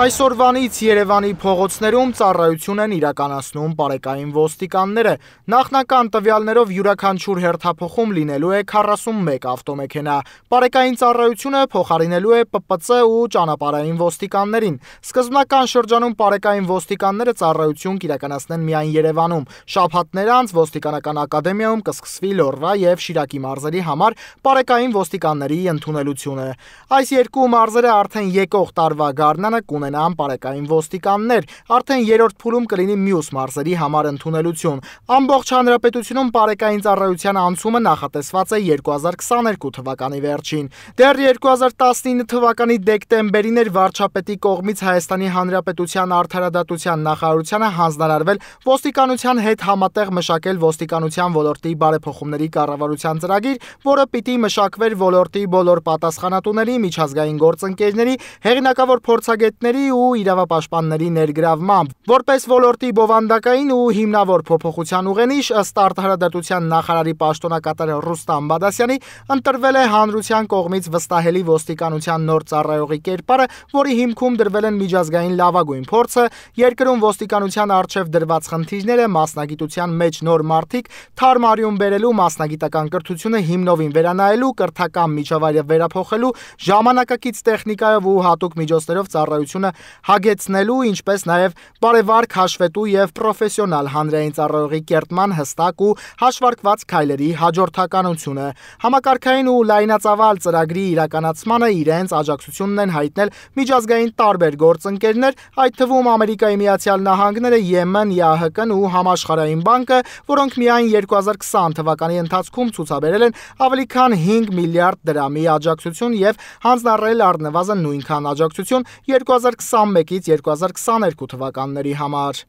Այսօրվանից Երևանի փողոցներում ծառայություն են իրականացնում բարեկային ոստիկանները։ Նախնական տվյալներով յուրաքանչյուր հերթափոխում լինելու է 41 ավտոմեքենա։ Բարեկային ծառայությունը փոխարինելու է ՊՊՑ ու ճանապարհային ոստիկաններին։ Սկզբնական շրջանում բարեկային ոստիկանները ծառայություն կիրականացնեն միայն Երևանում։ Շաբաթներ անց ոստիկանական ակադեմիայում կսկսվի Լոռվա եւ Շիրակի մարզերի համար բարեկային ոստիկանների ընդունելությունը։ Այս երկու մարզերը արդեն եկող տարվա գարնանը կունեն ամենաան բարեկային ոստիկաններ։ Արդեն երրորդ փուլում կլինի մյուս մարզերի համար ընդունելություն։ Ամբողջ հանրապետությունում բարեկային ծառայության անցումը նախատեսված է 2022 թվականի վերջին։ Դեռ 2019 թվականի դեկտեմբերին էր վարչապետի կողմից Հայաստանի Հանրապետության արդարադատության նախարարությանը հանձնարարվել ոստիկանության հետ համատեղ մշակել ոստիկանության ոլորտի բարեփոխումների կառավարության ծրագիր, որը պիտի մշակվեր ոլորտի բոլոր պատասխանատուների, միջազգային գործընկերների, հեղինակավոր փորձագետների ուսանողների ու իրավապաշտպանների ներգրավմամբ, որպես ոլորտի բովանդակային ու հիմնավոր փոփոխության ուղենիշ ըստ արտահայտության նախարարի պաշտոնակատար Ռուստամ Բադասյանի ընտրվել է հանրության կողմից վստահելի ոստիկանության նոր ծառայողի կերպարը, որի հիմքում դրվել են միջազգային լավագույն փորձը, երկրում ոստիկանության արժև դրված խնդիրները մասնագիտության մեջ նոր մարտիկ թարմարյուն բերելու մասնագիտական կրթությունը հիմնովին վերանայելու կրթական միջավայրը վերափոխելու ժամանակակից տեխնիկայով ու հատուկ միջոցներով ծառայություն աջակցությունը հագեցնելու, ինչպես նաև բարևարք հաշվետու եւ պրոֆեսիոնալ հանրային ծառայողի կերտման հստակ ու հաշվարկված քայլերի հաջորդականությունը։ Համակարգային ու լայնածավալ ծրագրի իրականացմանը իրենց աջակցությունն են հայտնել միջազգային տարբեր գործընկերներ, այդ թվում Ամերիկայի Միացյալ Նահանգները, Եմեն, ԵԱՀԿ-ն ու Համաշխարհային բանկը, որոնք միայն 2020 թվականի ընթացքում ցուցաբերել են ավելի քան 5 միլիարդ դրամի աջակցություն եւ հանձնառել առնվազն նույնքան աջակցություն 2000 2021-ից 2022 թվականների համար։